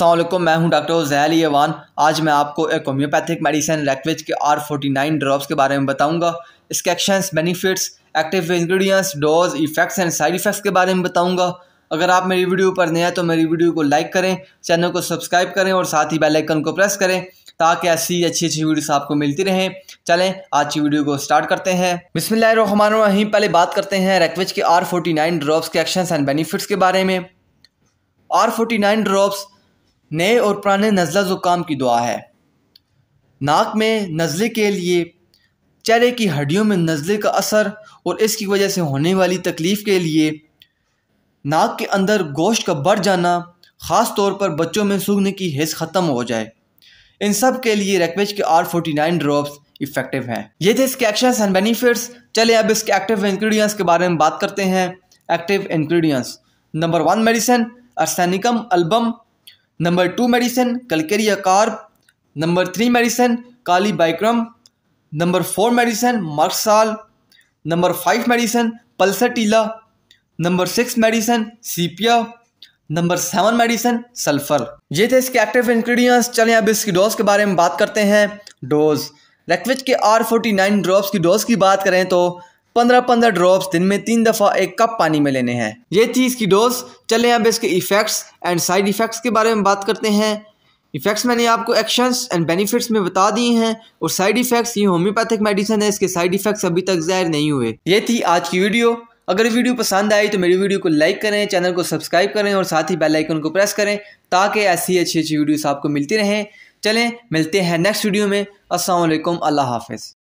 असलम मैं हूं doctor gel यवान आज मैं आपको एक होम्योपैथिक मेडिसिन रेक्विच के आर फोर्टी नाइन ड्रॉप्स के बारे में बताऊंगा इसके actions benefits active ingredients dose effects and side effects के बारे में बताऊंगा अगर आप मेरी वीडियो पर नए हैं तो मेरी वीडियो को लाइक करें चैनल को सब्सक्राइब करें और साथ ही बेलाइकन को प्रेस करें ताकि ऐसी अच्छी अच्छी वीडियोस आपको मिलती रहें चलें आज की वीडियो को स्टार्ट करते हैं बिसमीम पहले बात करते हैं रेक्विच के आर फोर्टी नाइन ड्रॉप्स के एक्शंस एंड बेनिफिट्स के बारे में आर फोर्टी नाइन ड्रॉप्स नए और पुराने नज़ला ज़ुकाम की दुआ है नाक में नज़ले के लिए चेहरे की हड्डियों में नज़ले का असर और इसकी वजह से होने वाली तकलीफ़ के लिए नाक के अंदर गोश्त का बढ़ जाना ख़ास तौर पर बच्चों में सूखने की हिस्स ख़त्म हो जाए इन सब के लिए रेकवेज के R forty nine drops effective हैं ये थे इसके एक्शन एंड बेनिफिट्स चले अब इसके एक्टिव इन्ग्रीडियंट्स के बारे में बात करते हैं active ingredients number one medicine arsenicum album number two medicine calcarea carb number three medicine kali bichrom number four medicine merc sol number five medicine pulsatilla number six medicine sepia number seven medicine sulphur ये थे इसके active ingredients चलें अब इसकी dose के बारे में बात करते हैं डोज रेक्विच के आर फोर्टी नाइन ड्रॉप्स की डोज की बात करें तो पंद्रह पंद्रह ड्रॉप्स दिन में तीन दफा एक कप पानी में लेने हैं ये थी इसकी डोज चले अब इसके इफेक्ट्स एंड साइड इफेक्ट्स के बारे में बात करते हैं इफेक्ट्स मैंने आपको एक्शंस एंड बेनिफिट्स में बता दिए हैं और साइड इफेक्ट्स ये होम्योपैथिक मेडिसिन है इसके साइड इफेक्ट्स अभी तक जाहिर नहीं हुए ये थी आज की वीडियो अगर वीडियो पसंद आई तो मेरी वीडियो को लाइक करें चैनल को सब्सक्राइब करें और साथ ही बेल आइकन को प्रेस करें ताकि ऐसी अच्छी अच्छी वीडियोस आपको मिलती रहें चलें मिलते हैं नेक्स्ट वीडियो में असल अल्लाह हाफिज़